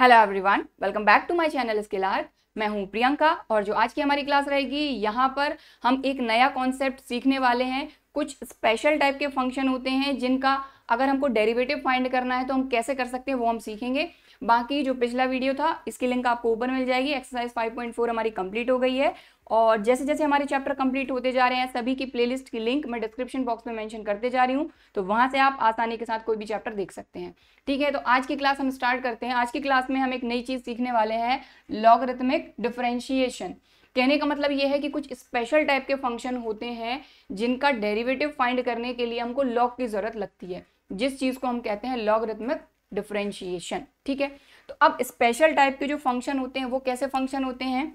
Hello everyone welcome back to my channel skill art मैं हूं प्रियंका और जो आज की हमारी क्लास रहेगी यहाँ पर हम एक नया कॉन्सेप्ट सीखने वाले हैं कुछ स्पेशल टाइप के फंक्शन होते हैं जिनका अगर हमको डेरिवेटिव फाइंड करना है तो हम कैसे कर सकते हैं वो हम सीखेंगे बाकी जो पिछला वीडियो था इसकी लिंक आपको ऊपर मिल जाएगी एक्सरसाइज 5.4 हमारी कंप्लीट हो गई है और जैसे जैसे हमारे चैप्टर कंप्लीट होते जा रहे हैं सभी की प्लेलिस्ट की लिंक मैं डिस्क्रिप्शन बॉक्स में मेंशन करते जा रही हूँ तो वहाँ से आप आसानी के साथ कोई भी चैप्टर देख सकते हैं ठीक है तो आज की क्लास हम स्टार्ट करते हैं आज की क्लास में हम एक नई चीज़ सीखने वाले हैं लॉगरिथमिक डिफ्रेंशिएशन कहने का मतलब ये है कि कुछ स्पेशल टाइप के फंक्शन होते हैं जिनका डेरिवेटिव फाइंड करने के लिए हमको लॉग की ज़रूरत लगती है जिस चीज़ को हम कहते हैं लॉगरिथमिक डिफ्रेंशिएशन ठीक है तो अब स्पेशल टाइप के जो फंक्शन होते हैं वो कैसे फंक्शन होते हैं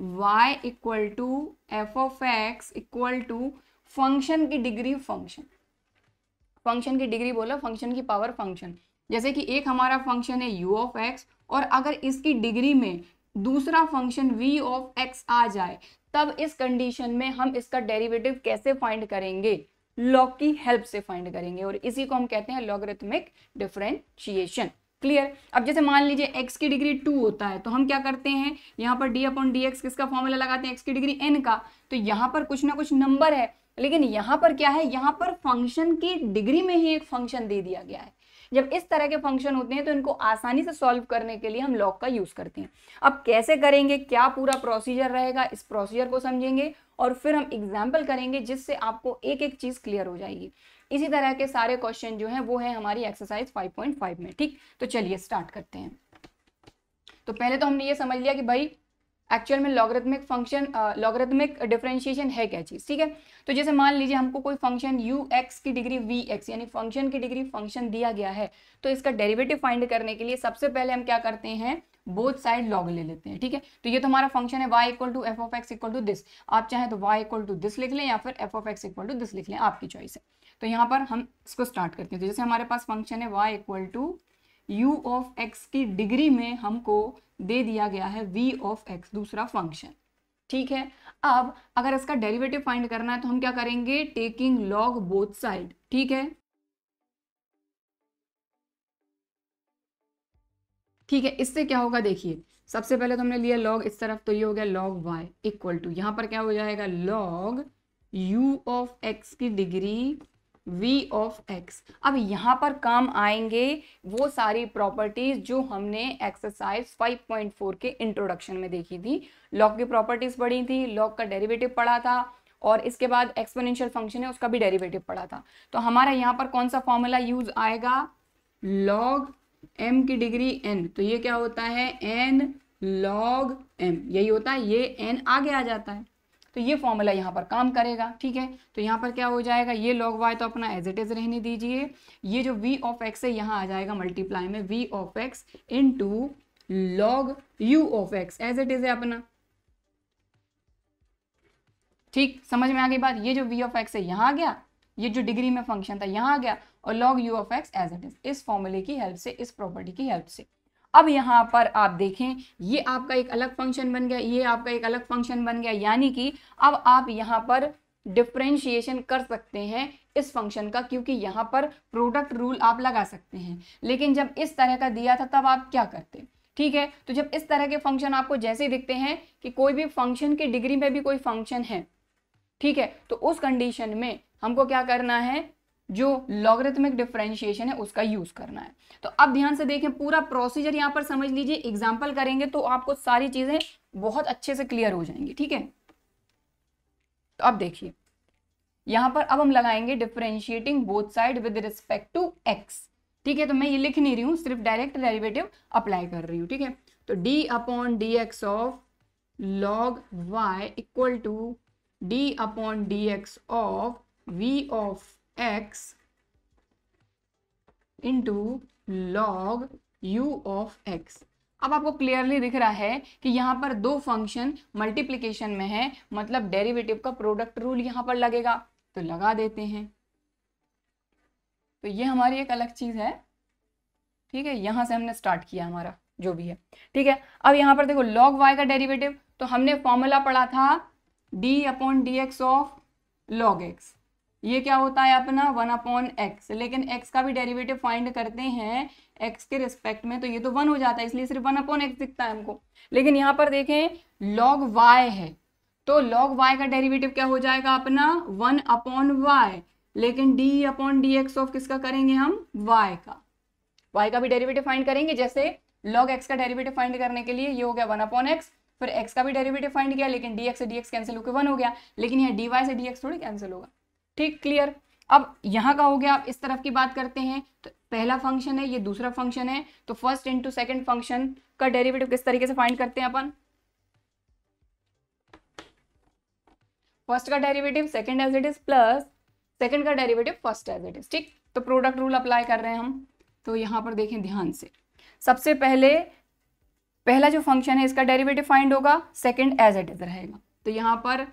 y equal to F of X equal to function की डिग्री फंक्शन फंक्शन की डिग्री बोलो फंक्शन की पावर फंक्शन जैसे कि एक हमारा फंक्शन है u ऑफ एक्स और अगर इसकी डिग्री में दूसरा फंक्शन v ऑफ एक्स आ जाए तब इस कंडीशन में हम इसका डेरिवेटिव कैसे फाइंड करेंगे लॉग की हेल्प से फाइंड करेंगे और इसी को हम कहते हैं लॉगरिथमिक डिफ्रेंशिएशन क्लियर अब जैसे मान लीजिए एक्स की डिग्री टू होता है तो हम क्या करते हैं यहाँ पर डी अपॉन डी एक्स किसका फॉर्मूला लगाते हैं एक्स की डिग्री एन का तो यहाँ पर कुछ ना कुछ नंबर है लेकिन यहाँ पर क्या है यहाँ पर फंक्शन की डिग्री में ही एक फंक्शन दे दिया गया है जब इस तरह के फंक्शन होते हैं तो इनको आसानी से सॉल्व करने के लिए हम लॉग का यूज़ करते हैं अब कैसे करेंगे क्या पूरा प्रोसीजर रहेगा इस प्रोसीजर को समझेंगे और फिर हम एग्जाम्पल करेंगे जिससे आपको एक एक चीज़ क्लियर हो जाएगी इसी तरह के सारे क्वेश्चन जो है वो है हमारी एक्सरसाइज 5.5 में ठीक तो चलिए स्टार्ट करते हैं तो पहले तो हमने ये समझ लिया कि भाई एक्चुअल में लॉगरिथमिक फंक्शन लॉगरिथमिक डिफ्रेंशिएशन है क्या चीज़ ठीक है तो जैसे मान लीजिए हमको कोई फंक्शन यू एक्स की डिग्री वी एक्स यानी फंक्शन की डिग्री फंक्शन दिया गया है तो इसका डेरिवेटिव फाइंड करने के लिए सबसे पहले हम क्या करते हैं बोथ साइड लॉग ले लेते हैं ठीक है तो ये तो हमारा फंक्शन है y equal to F of X equal to this आप चाहे तो y इक्वल टू दिस लिख लें या फिर F of X equal to this लिख लें आपकी चॉइस है तो यहाँ पर हम इसको स्टार्ट करते हैं तो जैसे हमारे पास फंक्शन है y equal to U of X की डिग्री में हमको दे दिया गया है वी ऑफ एक्स दूसरा फंक्शन ठीक है अब अगर इसका डेरिवेटिव फाइंड करना है तो हम क्या करेंगे टेकिंग लॉग बोथ साइड ठीक है ठीक है इससे क्या होगा देखिए सबसे पहले तो हमने लिया लॉग इस तरफ तो ये हो गया लॉग वाई इक्वल टू यहां पर क्या हो जाएगा लॉग यू ऑफ एक्स की डिग्री वी ऑफ एक्स अब यहां पर काम आएंगे वो सारी प्रॉपर्टीज़ जो हमने एक्सरसाइज 5.4 के इंट्रोडक्शन में देखी थी लॉग की प्रॉपर्टीज़ पढ़ी थी लॉग का डेरिवेटिव पढ़ा था और इसके बाद एक्सपोनेंशियल फंक्शन है उसका भी डेरिवेटिव पढ़ा था तो हमारा यहाँ पर कौन सा फॉर्मूला यूज़ आएगा लॉग एम की डिग्री एन तो ये क्या होता है एन लॉग एम यही होता है ये एन आगे आ जाता है तो ये फॉर्मूला यहाँ पर काम करेगा ठीक है तो यहाँ पर क्या हो जाएगा ये लॉग वाई तो अपना एज इट इज रहने दीजिए ये जो वी ऑफ एक्स है यहाँ आ जाएगा मल्टीप्लाई में V of X into log U of X as it is है अपना ठीक समझ में आ गई बात ये जो वी ऑफ एक्स है यहाँ आ गया ये जो डिग्री में फंक्शन था यहाँ आ गया और log U of X as it is इस फॉर्मूले की हेल्प से इस प्रॉपर्टी की हेल्प से अब यहाँ पर आप देखें ये आपका एक अलग फंक्शन बन गया ये आपका एक अलग फंक्शन बन गया यानी कि अब आप यहाँ पर डिफ्रेंशिएशन कर सकते हैं इस फंक्शन का क्योंकि यहाँ पर प्रोडक्ट रूल आप लगा सकते हैं लेकिन जब इस तरह का दिया था तब आप क्या करते ठीक है तो जब इस तरह के फंक्शन आपको जैसे दिखते हैं कि कोई भी फंक्शन की डिग्री में भी कोई फंक्शन है ठीक है तो उस कंडीशन में हमको क्या करना है जो लॉगरिथमिक डिफ्रेंशिएशन है उसका यूज करना है तो अब ध्यान से देखें पूरा प्रोसीजर यहां पर समझ लीजिए एग्जाम्पल करेंगे तो आपको सारी चीजें बहुत अच्छे से क्लियर हो जाएंगी ठीक है तो अब देखिए यहां पर अब हम लगाएंगे differentiating both side with respect to x ठीक है तो मैं ये लिख नहीं रही हूं सिर्फ डायरेक्ट डेरिवेटिव अप्लाई कर रही हूं ठीक है तो D upon D x of log Y equal to D upon D x of v of x into log u of x अब आपको क्लियरली दिख रहा है कि यहाँ पर दो फंक्शन मल्टीप्लीकेशन में है मतलब डेरिवेटिव का प्रोडक्ट रूल यहाँ पर लगेगा तो लगा देते हैं तो ये हमारी एक अलग चीज़ है ठीक है यहां से हमने स्टार्ट किया हमारा जो भी है ठीक है अब यहां पर देखो लॉग वाई का डेरिवेटिव तो हमने फॉर्मूला पढ़ा था D upon D x of log X ये क्या होता है अपना वन अपॉन एक्स लेकिन एक्स का भी डेरिवेटिव फाइंड करते हैं एक्स के रिस्पेक्ट में तो ये तो वन हो जाता है इसलिए सिर्फ वन अपॉन एक्स दिखता है हमको लेकिन यहाँ पर देखें लॉग वाई है तो लॉग वाई का डेरिवेटिव क्या हो जाएगा अपना वन अपॉन वाई लेकिन D upon D x of किसका करेंगे हम वाई का वाई का भी डेरिवेटिव फाइंड करेंगे जैसे लॉग एक्स का डेरिवेटिव फाइंड करने के लिए ये हो गया वन अपॉन एक्स फिर एक्स का भी डेरिवेटिव फाइंड किया लेकिन डी एक्स से डी एक्स कैंसिल होकर वन हो गया लेकिन यहाँ डी वाई से डी एक्स थोड़ी कैंसिल होगा ठीक क्लियर अब यहाँ का हो गया आप इस तरफ की बात करते हैं तो पहला फंक्शन है ये दूसरा फंक्शन है तो फर्स्ट इंटू सेकेंड फंक्शन का डेरिवेटिव किस तरीके से फाइंड करते हैं अपन फर्स्ट का derivative second as it is plus second का derivative first as it is ठीक तो प्रोडक्ट रूल अप्लाई कर रहे हैं हम तो यहां पर देखें ध्यान से सबसे पहले पहला जो फंक्शन है इसका डेरिवेटिव फाइंड होगा सेकेंड एज इट इज रहेगा तो यहां पर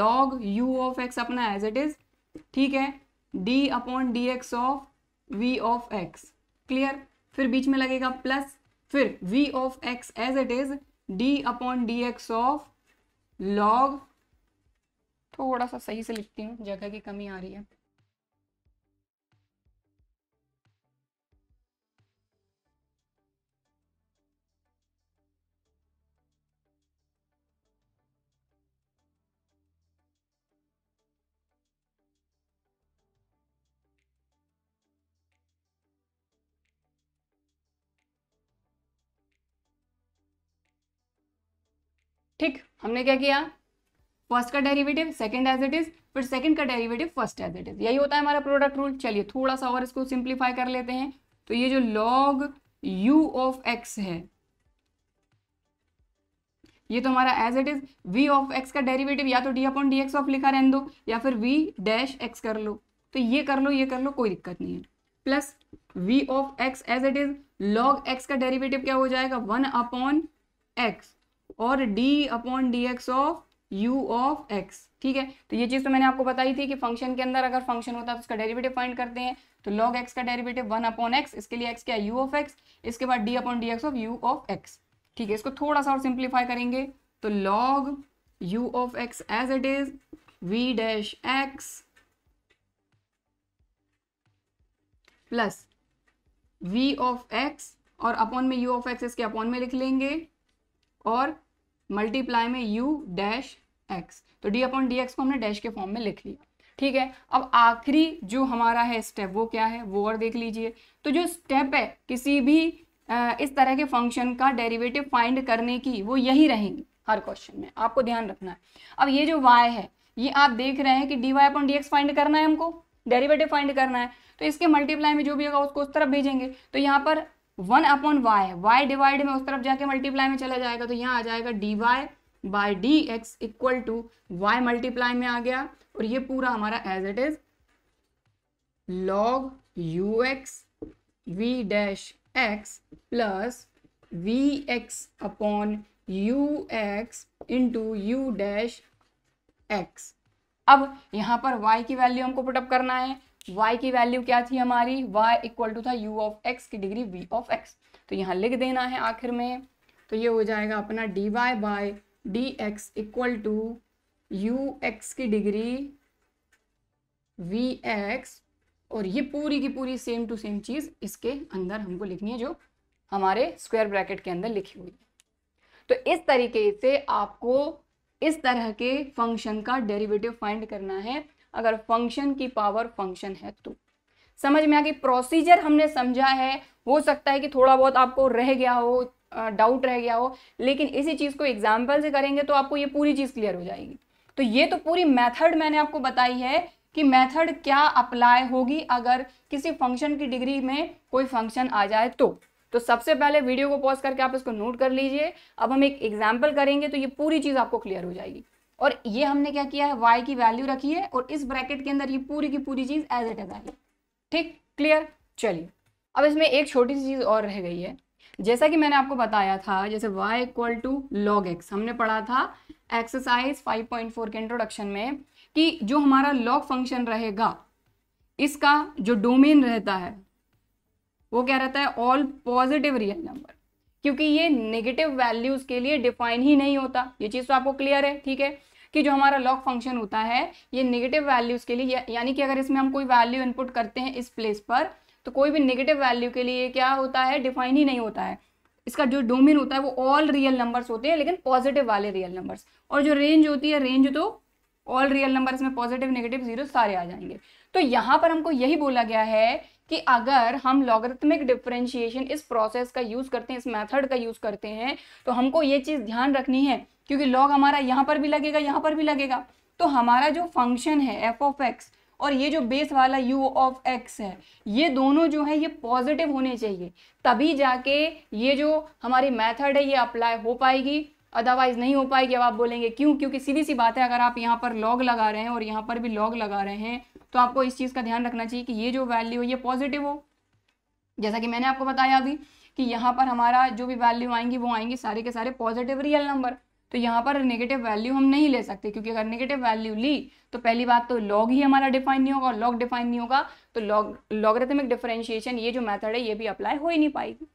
लॉग यू ऑफ एक्स अपना एज इट इज ठीक है D upon D x of V of X clear फिर बीच में लगेगा प्लस फिर V of X as it is D upon D x of log थोड़ा सा सही से लिखती हूँ जगह की कमी आ रही है ठीक हमने क्या किया फर्स्ट का derivative second as it is फिर सेकंड का derivative first as it is यही होता है हमारा प्रोडक्ट रूल चलिए थोड़ा सा और इसको सिंप्लीफाई कर लेते हैं तो ये जो लॉग यू ऑफ एक्स है ये तो हमारा as it is V of X का डेरिवेटिव या तो D upon D x of लिखा रहने दो या फिर वी डैश एक्स कर लो तो ये कर लो ये कर लो कोई दिक्कत नहीं है plus V of X as it is log x का डेरिवेटिव क्या हो जाएगा वन अपॉन एक्स और d upon D x of you of x ठीक है तो ये चीज़ तो मैंने आपको बताई थी कि फंक्शन के अंदर अगर फंक्शन होता है तो उसका डेरिवेटिव फाइंड करते हैं तो log x का डेरिवेटिव वन अपॉन एक्स इसके लिए x क्या है यू ऑफ एक्स इसके बाद d upon D x of you of x ठीक है इसको थोड़ा सा और सिंप्लीफाई करेंगे तो log u of x as it is v dash x plus v of x और अपॉन में u ऑफ x इसके अपॉन में लिख लेंगे और मल्टीप्लाई में यू डैश एक्स तो डी अपॉन डी एक्स को हमने डैश के फॉर्म में लिख लिया ठीक है अब आखिरी जो हमारा है स्टेप वो क्या है वो और देख लीजिए तो जो स्टेप है किसी भी इस तरह के फंक्शन का डेरिवेटिव फाइंड करने की वो यही रहेगी हर क्वेश्चन में आपको ध्यान रखना है अब ये जो वाई है ये आप देख रहे हैं कि d y upon D x find करना है हमको डेरिवेटिव फाइंड करना है तो इसके मल्टीप्लाई में जो भी होगा उसको उस तरफ भेजेंगे तो यहाँ पर one upon y y divide में उस तरफ जाके मल्टीप्लाई में चला जाएगा तो यहाँ आ जाएगा d y by d x equal to y multiply में आ गया और ये पूरा हमारा as it is log u x v dash x plus v x upon u x into u dash x अब यहाँ पर y की वैल्यू हमको पुटअप करना है y की वैल्यू क्या थी हमारी y इक्वल टू था u ऑफ x की डिग्री v ऑफ x तो यहाँ लिख देना है आखिर में तो ये हो जाएगा अपना dy y by d x equal to u x की डिग्री वी एक्स और ये पूरी की पूरी सेम टू सेम चीज़ इसके अंदर हमको लिखनी है जो हमारे स्क्वायर ब्रैकेट के अंदर लिखी हुई है तो इस तरीके से आपको इस तरह के फंक्शन का डेरिवेटिव फाइंड करना है अगर फंक्शन की पावर फंक्शन है तो समझ में आ गई प्रोसीजर हमने समझा है हो सकता है कि थोड़ा बहुत आपको रह गया हो डाउट रह गया हो लेकिन इसी चीज़ को एग्जाम्पल से करेंगे तो आपको ये पूरी चीज़ क्लियर हो जाएगी तो ये तो पूरी मेथड मैंने आपको बताई है कि मेथड क्या अप्लाई होगी अगर किसी फंक्शन की डिग्री में कोई फंक्शन आ जाए तो तो सबसे पहले वीडियो को पॉज करके आप इसको नोट कर लीजिए अब हम एक एग्जाम्पल करेंगे तो ये पूरी चीज़ आपको क्लियर हो जाएगी और ये हमने क्या किया है वाई की वैल्यू रखी है और इस ब्रैकेट के अंदर ये पूरी की पूरी चीज़ एज इट इज आई ठीक क्लियर चलिए अब इसमें एक छोटी सी चीज़ और रह गई है जैसा कि मैंने आपको बताया था जैसे y equal to log x हमने पढ़ा था एक्सरसाइज 5.4 के इंट्रोडक्शन में कि जो हमारा लॉग फंक्शन रहेगा इसका जो डोमेन रहता है वो क्या रहता है ऑल पॉजिटिव रियल नंबर क्योंकि ये नेगेटिव वैल्यूज के लिए डिफाइन ही नहीं होता ये चीज़ तो आपको क्लियर है ठीक है कि जो हमारा लॉक फंक्शन होता है ये नेगेटिव वैल्यूज के लिए यानी कि अगर इसमें हम कोई वैल्यू इनपुट करते हैं इस प्लेस पर तो कोई भी नेगेटिव वैल्यू के लिए क्या होता है डिफाइन ही नहीं होता है इसका जो डोमेन होता है वो ऑल रियल नंबर्स होते हैं लेकिन पॉजिटिव वाले रियल नंबर्स और जो रेंज होती है रेंज तो ऑल रियल नंबर इसमें पॉजिटिव नेगेटिव जीरो सारे आ जाएंगे तो यहाँ पर हमको यही बोला गया है कि अगर हम लॉगरिथमिक डिफ्रेंशिएशन इस प्रोसेस का यूज़ करते हैं इस मेथड का यूज़ करते हैं तो हमको ये चीज़ ध्यान रखनी है क्योंकि लॉग हमारा यहाँ पर भी लगेगा यहाँ पर भी लगेगा तो हमारा जो फंक्शन है एफ ऑफ एक्स और ये जो बेस वाला यू ऑफ एक्स है ये दोनों जो है ये पॉजिटिव होने चाहिए तभी जाके ये जो हमारी मेथड है ये अप्लाई हो पाएगी अदरवाइज़ नहीं हो पाएगी अब आप बोलेंगे क्यों क्योंकि सीधी सी बात है अगर आप यहाँ पर लॉग लगा रहे हैं और यहाँ पर भी लॉग लगा रहे हैं तो आपको इस चीज़ का ध्यान रखना चाहिए कि ये जो वैल्यू है ये पॉजिटिव हो जैसा कि मैंने आपको बताया अभी कि यहाँ पर हमारा जो भी वैल्यू आएंगी वो आएंगी सारे के सारे पॉजिटिव रियल नंबर तो यहाँ पर नेगेटिव वैल्यू हम नहीं ले सकते क्योंकि अगर नेगेटिव वैल्यू ली तो पहली बात तो लॉग ही हमारा डिफाइन नहीं होगा और लॉग डिफाइन नहीं होगा तो लॉग लॉगरिथमिक डिफरेंशिएशन ये जो मेथड है ये भी अप्लाई हो ही नहीं पाएगी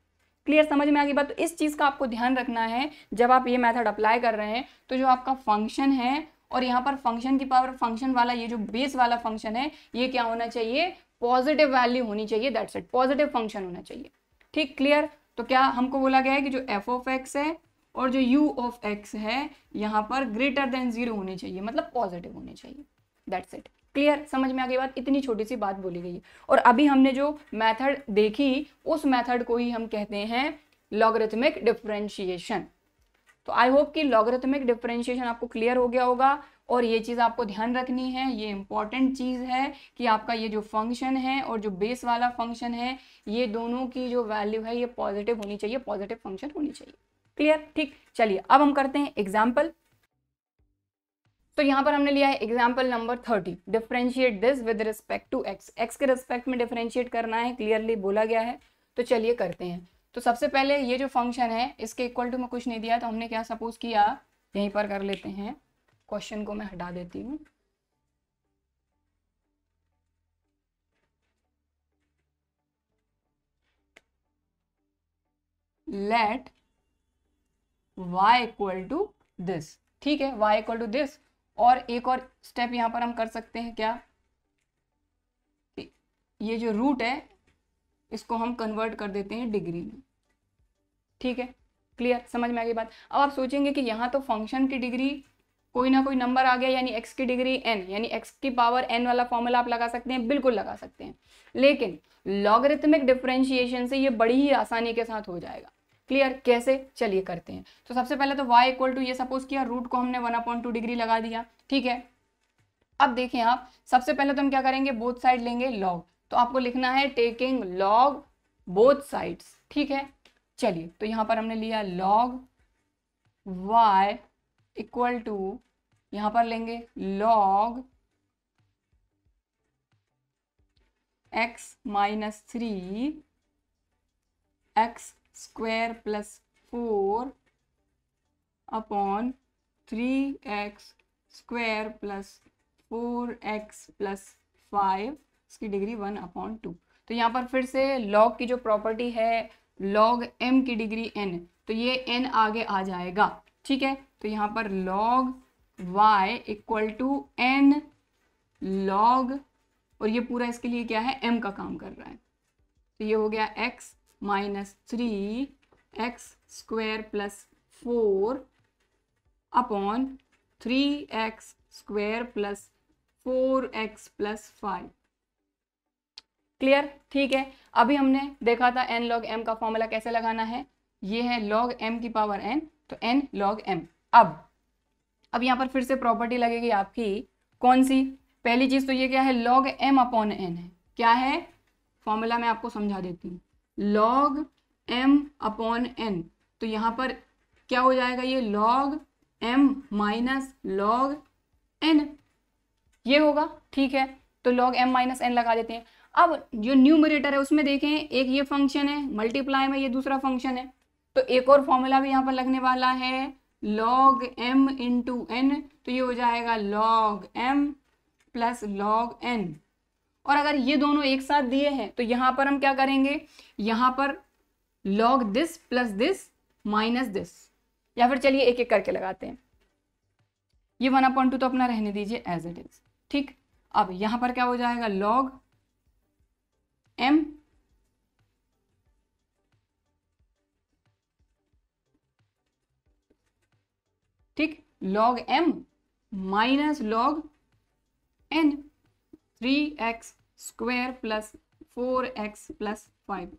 क्लियर समझ में आ गई बात तो इस चीज़ का आपको ध्यान रखना है जब आप ये मेथड अप्लाई कर रहे हैं तो जो आपका फंक्शन है और यहाँ पर फंक्शन की पावर फंक्शन वाला ये जो बेस वाला फंक्शन है ये क्या होना चाहिए पॉजिटिव वैल्यू होनी चाहिए दैट्स इट पॉजिटिव फंक्शन होना चाहिए ठीक क्लियर तो क्या हमको बोला गया है कि जो एफ ऑफ एक्स है और जो यू ऑफ एक्स है यहाँ पर ग्रेटर देन जीरो होने चाहिए मतलब पॉजिटिव होने चाहिए दैट्स इट क्लियर समझ में आ गई बात इतनी छोटी सी बात बोली गई और अभी हमने जो मैथड देखी उस मैथड को ही हम कहते हैं लॉगरिथमिक डिफ्रेंशिएशन तो आई होप कि लॉगरिथमिक डिफ्रेंशिएशन आपको क्लियर हो गया होगा और ये चीज़ आपको ध्यान रखनी है ये इम्पॉर्टेंट चीज़ है कि आपका ये जो फंक्शन है और जो बेस वाला फंक्शन है ये दोनों की जो वैल्यू है ये पॉजिटिव होनी चाहिए पॉजिटिव फंक्शन होनी चाहिए क्लियर ठीक चलिए अब हम करते हैं एग्जाम्पल तो यहाँ पर हमने लिया है example number thirty differentiate this with respect to x x के रिस्पेक्ट में डिफ्रेंशिएट करना है क्लियरली बोला गया है तो चलिए करते हैं तो सबसे पहले ये जो फंक्शन है इसके इक्वल टू में कुछ नहीं दिया तो हमने क्या सपोज किया यहीं पर कर लेते हैं क्वेश्चन को मैं हटा देती हूँ let y equal to this ठीक है y इक्वल टू दिस और एक और स्टेप यहाँ पर हम कर सकते हैं क्या ये जो रूट है इसको हम कन्वर्ट कर देते हैं डिग्री में ठीक है क्लियर समझ में आ गई बात अब आप सोचेंगे कि यहाँ तो फंक्शन की डिग्री कोई ना कोई नंबर आ गया यानी एक्स की डिग्री एन यानी एक्स की पावर एन वाला फॉर्मूला आप लगा सकते हैं बिल्कुल लगा सकते हैं लेकिन लॉगरिथमिक डिफ्रेंशिएशन से ये बड़ी ही आसानी के साथ हो जाएगा क्लियर कैसे चलिए करते हैं तो सबसे पहले तो वाई इक्वल टू ये सपोज किया रूट को हमने वन अपॉइंट टू डिग्री लगा दिया ठीक है अब देखें आप सबसे पहले तो हम क्या करेंगे बोथ साइड लेंगे लॉग तो आपको लिखना है टेकिंग लॉग बोथ साइड्स ठीक है चलिए तो यहां पर हमने लिया लॉग वाई इक्वल टू यहां पर लेंगे log x minus three x square plus four upon three x square plus four x plus five इसकी डिग्री वन अपॉन टू तो यहाँ पर फिर से लॉग की जो प्रॉपर्टी है लॉग एम की डिग्री एन तो ये एन आगे आ जाएगा ठीक है तो यहाँ पर log Y equal to n log और ये पूरा इसके लिए क्या है एम का काम कर रहा है तो ये हो गया x minus three x square plus four upon three x square plus four x plus five clear ठीक है अभी हमने देखा था एन लॉग एम का फॉर्मूला कैसे लगाना है ये है लॉग एम की पावर एन तो एन लॉग एम अब अब यहाँ पर फिर से प्रॉपर्टी लगेगी आपकी कौन सी पहली चीज़ तो ये क्या है लॉग एम अपॉन एन है क्या है फॉर्मूला मैं आपको समझा देती हूँ log m अपॉन एन तो यहाँ पर क्या हो जाएगा ये log m minus log n ये होगा ठीक है तो log m माइनस एन लगा देते हैं अब जो न्यूमरेटर है उसमें देखें एक ये फंक्शन है मल्टीप्लाई में ये दूसरा फंक्शन है तो एक और फॉर्मूला भी यहाँ पर लगने वाला है log m इंटू एन तो ये हो जाएगा log m plus log n और अगर ये दोनों एक साथ दिए हैं तो यहां पर हम क्या करेंगे यहां पर log this plus this minus this या फिर चलिए एक एक करके लगाते हैं ये वन अपॉइंट टू तो अपना रहने दीजिए एज इट इज ठीक अब यहां पर क्या हो जाएगा log m ठीक log m माइनस log n three x square plus four x plus five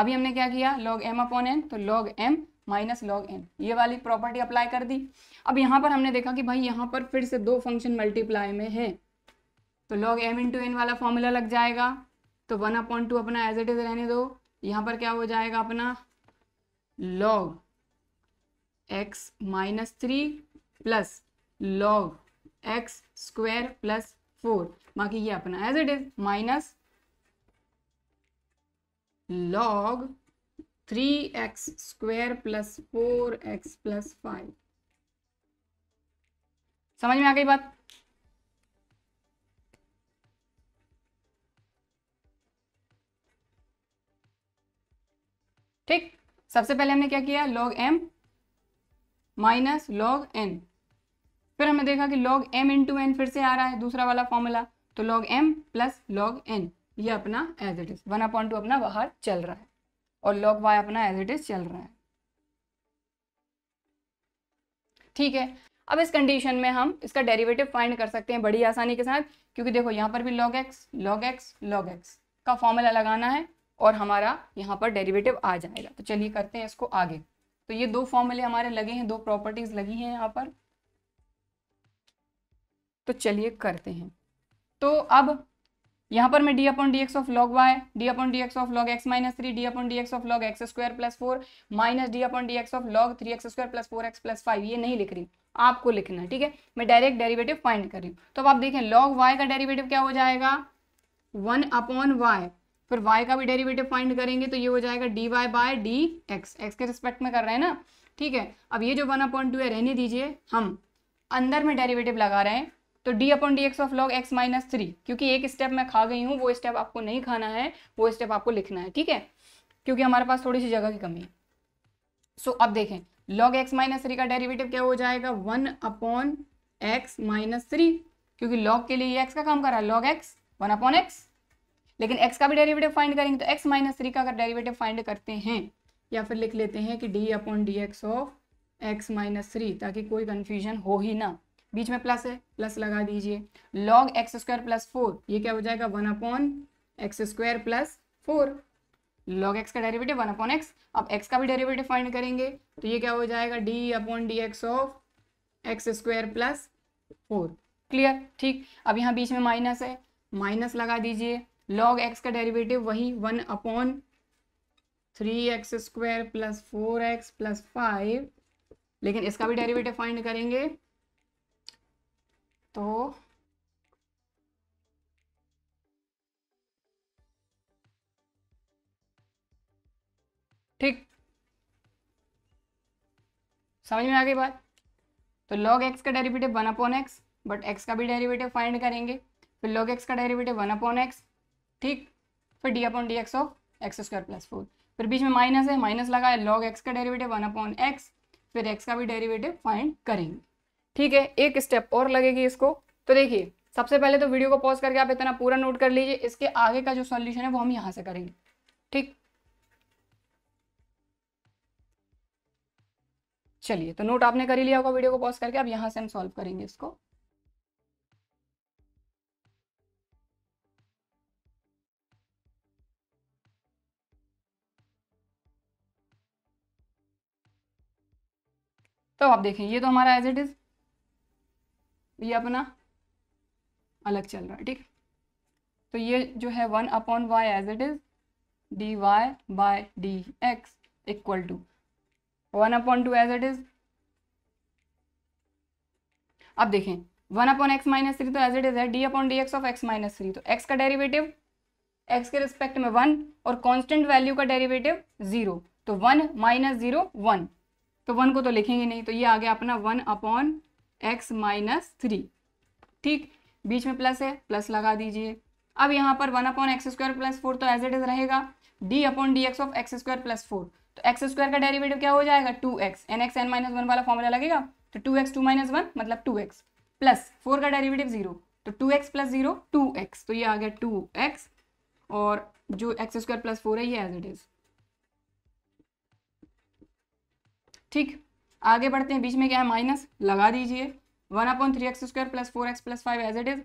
अभी हमने क्या किया लॉग एम अपॉन एन तो log m minus log n ये वाली प्रॉपर्टी अप्लाई कर दी अब यहां पर हमने देखा कि भाई यहाँ पर फिर से दो फंक्शन मल्टीप्लाई में है तो लॉग एम इंटू एन वाला फॉर्मूला लग जाएगा तो वन अपॉइंट टू अपना एज इट इज रहने दो यहाँ पर क्या हो जाएगा अपना log x minus three plus log x square plus four बाकी ये अपना as it is minus log three x square plus four x plus five समझ में आ गई बात ठीक सबसे पहले हमने क्या किया log m minus log n फिर हमने देखा कि log m इंटू एन फिर से आ रहा है दूसरा वाला फॉर्मूला तो log m plus log n ये अपना as it is one upon two अपना बाहर चल रहा है और log y अपना एज इट इज चल रहा है ठीक है अब इस कंडीशन में हम इसका डेरिवेटिव फाइंड कर सकते हैं बड़ी आसानी के साथ क्योंकि देखो यहाँ पर भी log x log x log x का फॉर्मूला लगाना है और हमारा यहाँ पर डेरिवेटिव आ जाएगा तो चलिए करते हैं इसको आगे तो ये दो फॉर्मूले हमारे लगे हैं दो प्रॉपर्टीज लगी हैं यहाँ पर तो चलिए करते हैं तो अब यहाँ पर मैं d upon D x of log y d upon D x of log x minus three d upon D x of log x square plus four minus d upon D x of log three x square plus four x plus five ये नहीं लिख रही आपको लिखना है ठीक है मैं डायरेक्ट डेरिवेटिव फाइंड कर रही हूँ तो अब आप देखें लॉग वाई का डेरिवेटिव क्या हो जाएगा वन अपॉन वाई फिर वाई का भी डेरिवेटिव फाइंड करेंगे तो ये हो जाएगा d y by d x x के रिस्पेक्ट में कर रहे हैं ना ठीक है अब ये जो वन अपॉन टू है रहने दीजिए हम अंदर में डेरिवेटिव लगा रहे हैं तो D upon D x of log x minus three क्योंकि एक स्टेप मैं खा गई हूँ वो स्टेप आपको नहीं खाना है वो स्टेप आपको लिखना है ठीक है क्योंकि हमारे पास थोड़ी सी जगह की कमी है सो so, अब देखें लॉग एक्स माइनस थ्री का डेरिवेटिव क्या हो जाएगा one upon x minus three क्योंकि लॉग के लिए एक्स का काम कर रहा है log x one upon x लेकिन एक्स का भी डेरिवेटिव फाइंड करेंगे तो एक्स माइनस थ्री का अगर डेरिवेटिव फाइंड करते हैं या फिर लिख लेते हैं कि d upon D x of x minus three ताकि कोई कन्फ्यूजन हो ही ना बीच में प्लस है प्लस लगा दीजिए log x square plus four ये क्या हो जाएगा one upon x square plus four log x का डेरिवेटिव वन अपॉन एक्स अब एक्स का भी डेरिवेटिव फाइंड करेंगे तो ये क्या हो जाएगा d upon D x of x square plus four clear ठीक अब यहाँ बीच में माइनस है माइनस लगा दीजिए लॉग एक्स का डेरिवेटिव वही one upon three x square plus four x plus five लेकिन इसका भी डेरिवेटिव फाइंड करेंगे तो ठीक समझ में आ गई बात तो log x का derivative one upon x but x का भी डेरिवेटिव फाइंड करेंगे फिर log x का डेरिवेटिव वन अपॉन एक्स ठीक फिर d upon D x of x square plus four फिर बीच में माइनस है माइनस लगा है लॉग एक्स का डेरिवेटिव वन अपॉन एक्स फिर एक्स का भी डेरिवेटिव फाइंड करेंगे ठीक है एक स्टेप और लगेगी इसको तो देखिए सबसे पहले तो वीडियो को पॉज करके आप इतना पूरा नोट कर लीजिए इसके आगे का जो सॉल्यूशन है वो हम यहां से करेंगे ठीक चलिए तो नोट आपने कर ही लिया होगा वीडियो को पॉज करके अब यहां से हम सॉल्व करेंगे इसको तो आप देखें ये तो हमारा एज इट इज़ तो ये अपना अलग चल रहा है ठीक तो ये जो है one upon y as it is d y by d x equal to one upon two as it is अब देखें one upon x minus three तो एज इट इज है D upon D x of x minus three तो x का derivative x के respect में one और constant value का डेरिवेटिव जीरो तो वन माइनस जीरो वन तो वन को तो लिखेंगे नहीं तो ये आ गया अपना one upon x minus three ठीक बीच में प्लस है प्लस लगा दीजिए अब यहाँ पर one upon x square plus four तो एज इट इज रहेगा d upon D x of x square plus four तो एक्स स्क्वायर का डेरिवेटिव क्या हो जाएगा two x n x n minus one वाला फॉर्मूला लगेगा तो two x two minus one मतलब टू एक्स प्लस फोर का डेरिवेटिव जीरो तो two x plus zero two x तो ये आ गया टू एक्स और जो एक्स स्क्वायर प्लस फोर है ये एज इट इज ठीक आगे बढ़ते हैं बीच में क्या है माइनस लगा दीजिए one upon three x square plus four x plus five as it is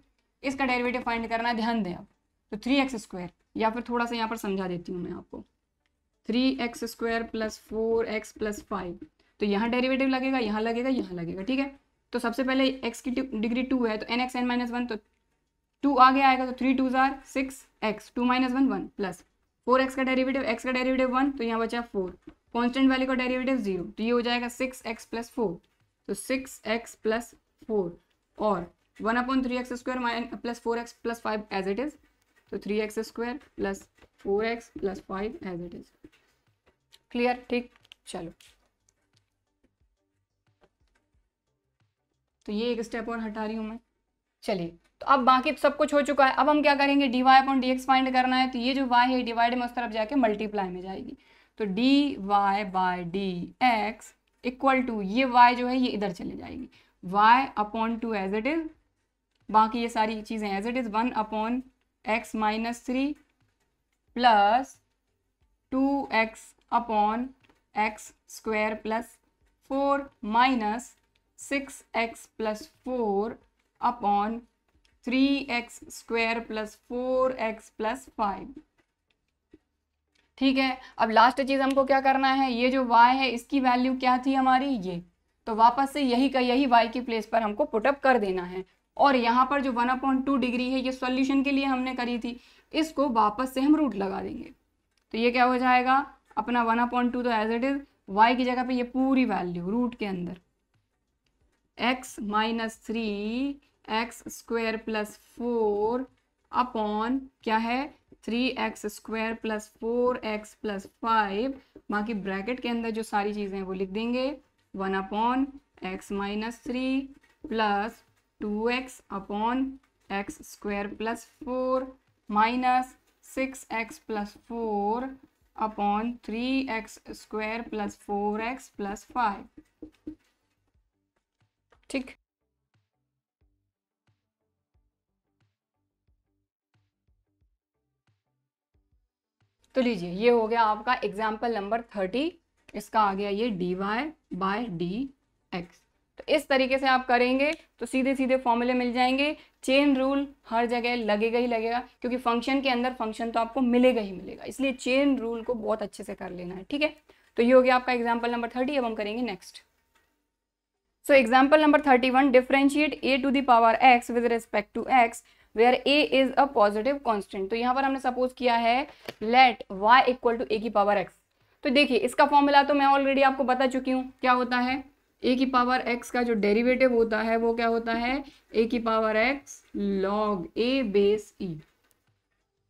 इसका डेरिवेटिव फाइंड करना है ध्यान दें आप तो थ्री एक्स स्क्वायर या फिर थोड़ा सा यहाँ पर समझा देती हूँ मैं आपको three x square plus four x plus five तो यहाँ डेरिवेटिव लगेगा यहाँ लगेगा यहाँ लगेगा ठीक है तो सबसे पहले एक्स की डिग्री टू है तो n x n minus one तो टू आगे आएगा तो थ्री टू जार six x two minus one one plus four x का डेरिवेटिव एक्स का डेरिवेटिव वन तो यहाँ बचा फोर कॉन्स्टेंट वैल्यू का डेरिवेटिव जीरो तो ये हो जाएगा सिक्स एक्स प्लस फोर तो सिक्स एक्स प्लस फोर और one upon three x square mine plus four x plus five as it is तो three x square plus four x plus five as it is clear ठीक चलो तो ये एक step और हटा रही हूं मैं चलिए तो अब बाकी सब कुछ हो चुका है अब हम क्या करेंगे d y upon D x find करना है तो ये जो वाई है डिवाइड में उस तरफ जाके मल्टीप्लाई में जाएगी तो d y by d x equal to ये वाई जो है ये इधर चले जाएगी y upon two as it is बाकी ये सारी चीज़ें as it is one upon x minus three plus two x upon x square plus four minus six x plus four upon three x square plus four x plus five ठीक है अब last चीज़ हमको क्या करना है ये जो y है इसकी वैल्यू क्या थी हमारी ये तो वापस से यही का यही y की प्लेस पर हमको पुटअप कर देना है और यहाँ पर जो वन अपॉइंट टू डिग्री है ये सॉल्यूशन के लिए हमने करी थी इसको वापस से हम रूट लगा देंगे तो ये क्या हो जाएगा अपना वन अपॉइंट टू तो एज इट इज़ वाई की जगह पे ये पूरी वैल्यू रूट के अंदर x minus three x square plus four upon क्या है three x square plus four x plus five बाकी ब्रैकेट के अंदर जो सारी चीज़ें हैं वो लिख देंगे one upon x minus three plus two x upon x square plus four minus six x plus four upon three x square plus four x plus five ठीक तो लीजिए ये हो गया आपका एग्जाम्पल नंबर थर्टी इसका आ गया ये d y by d x तो इस तरीके से आप करेंगे तो सीधे सीधे फॉर्मूले मिल जाएंगे चेन रूल हर जगह लगेगा ही लगेगा क्योंकि फंक्शन के अंदर फंक्शन तो आपको मिलेगा ही मिलेगा इसलिए चेन रूल को बहुत अच्छे से कर लेना है ठीक है तो ये हो गया आपका एग्जाम्पल नंबर थर्टी अब हम करेंगे next so example number thirty one differentiate a to the power x with respect to x where a is a positive constant तो यहाँ पर हमने सपोज किया है let y equal to a की पावर एक्स तो देखिए इसका फॉर्मूला तो मैं ऑलरेडी आपको बता चुकी हूँ क्या होता है ए की पावर एक्स का जो डेरिवेटिव होता है वो क्या होता है ए की power x log a base e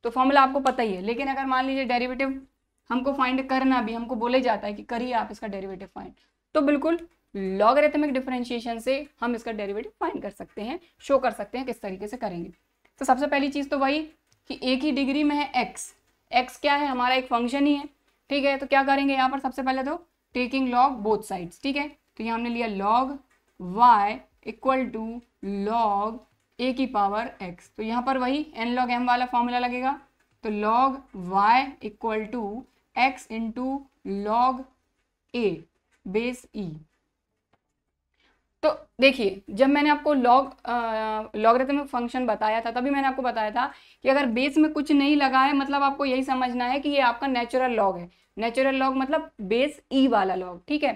तो फॉर्मूला आपको पता ही है लेकिन अगर मान लीजिए डेरिवेटिव हमको फाइंड करना भी हमको बोले जाता है कि करिए आप इसका डेरिवेटिव फाइंड तो बिल्कुल लॉगरिथमिक डिफरेंशिएशन से हम इसका डेरिवेटिव फाइंड कर सकते हैं शो कर सकते हैं किस तरीके से करेंगे तो सबसे पहली चीज़ तो वही कि एक ही डिग्री में है एक्स एक्स क्या है हमारा एक फंक्शन ही है ठीक है तो क्या करेंगे यहाँ पर सबसे पहले तो टेकिंग लॉग बोथ साइड्स ठीक है तो यहाँ हमने लिया log Y equal to log a की पावर एक्स तो यहाँ पर वही एन लॉग एम वाला फॉर्मूला लगेगा तो log Y equal to x into log a base e तो देखिए जब मैंने आपको लॉग में फंक्शन बताया था तभी मैंने आपको बताया था कि अगर बेस में कुछ नहीं लगा है मतलब आपको यही समझना है कि ये आपका नेचुरल लॉग है नेचुरल लॉग मतलब बेस ई e वाला लॉग ठीक है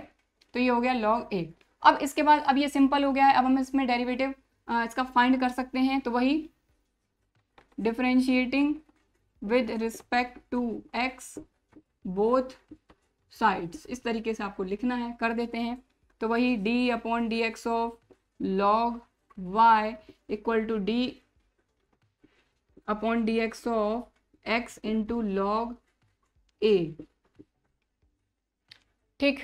तो ये हो गया लॉग ए अब इसके बाद अब ये सिंपल हो गया है अब हम इसमें डेरिवेटिव इसका फाइंड कर सकते हैं तो वही differentiating with respect to x both sides इस तरीके से आपको लिखना है कर देते हैं तो वही d upon D x of log Y equal to D upon D x of x into log a ठीक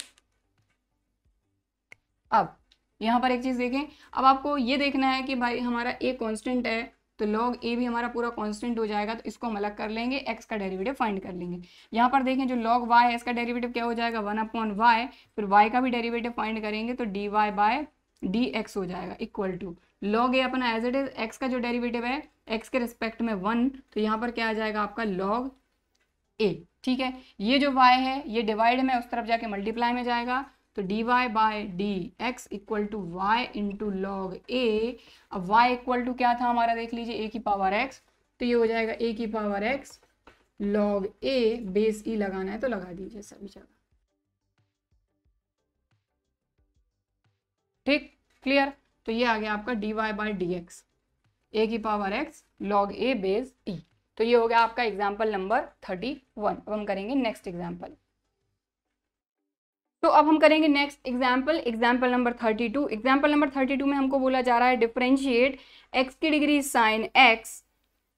अब यहां पर एक चीज़ देखें अब आपको ये देखना है कि भाई हमारा a कांस्टेंट है तो लॉग ए भी हमारा पूरा कांस्टेंट हो जाएगा तो इसको हम अलग कर लेंगे एक्स का डेरिवेटिव फाइंड कर लेंगे यहाँ पर देखें जो लॉग वाई है इसका डेरिवेटिव क्या हो जाएगा वन अपॉन वाई फिर वाई का भी डेरिवेटिव फाइंड करेंगे तो d y by d x हो जाएगा इक्वल टू लॉग ए अपना एज इट इज एक्स का जो डेरीवेटिव है एक्स के रिस्पेक्ट में वन तो यहाँ पर क्या आ जाएगा आपका लॉग ए ठीक है ये जो वाई है ये डिवाइड में उस तरफ जाके मल्टीप्लाई में जाएगा तो d y by d x equal to y into log a अब वाई इक्वल टू क्या था हमारा देख लीजिए ए की पावर एक्स तो ये हो जाएगा ए की power x log a base e लगाना है तो लगा दीजिए सभी जगह ठीक क्लियर तो ये आ गया आपका d y by d x a की power x log a base e तो ये हो गया आपका एग्जाम्पल नंबर थर्टी वन अब हम करेंगे नेक्स्ट एग्जाम्पल तो अब हम करेंगे next example example number thirty two example number thirty two में हमको बोला जा रहा है डिफ्रेंशिएट एक्स की degree sine x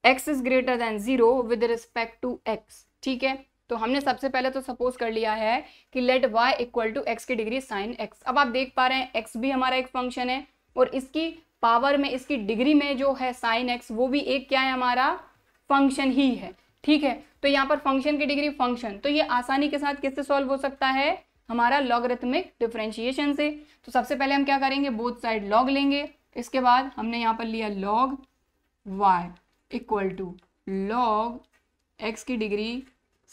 x is greater than zero with respect to x ठीक है तो हमने सबसे पहले तो सपोज कर लिया है कि let y equal to x की डिग्री साइन एक्स अब आप देख पा रहे हैं एक्स भी हमारा एक फंक्शन है और इसकी पावर में इसकी डिग्री में जो है साइन एक्स वो भी एक क्या है हमारा फंक्शन ही है ठीक है तो यहाँ पर फंक्शन की डिग्री फंक्शन तो ये आसानी के साथ किससे सॉल्व हो सकता है हमारा लॉगरिथमिक डिफ्रेंशिएशन से तो सबसे पहले हम क्या करेंगे बोथ साइड लॉग लेंगे इसके बाद हमने यहाँ पर लिया log Y equal to log x की डिग्री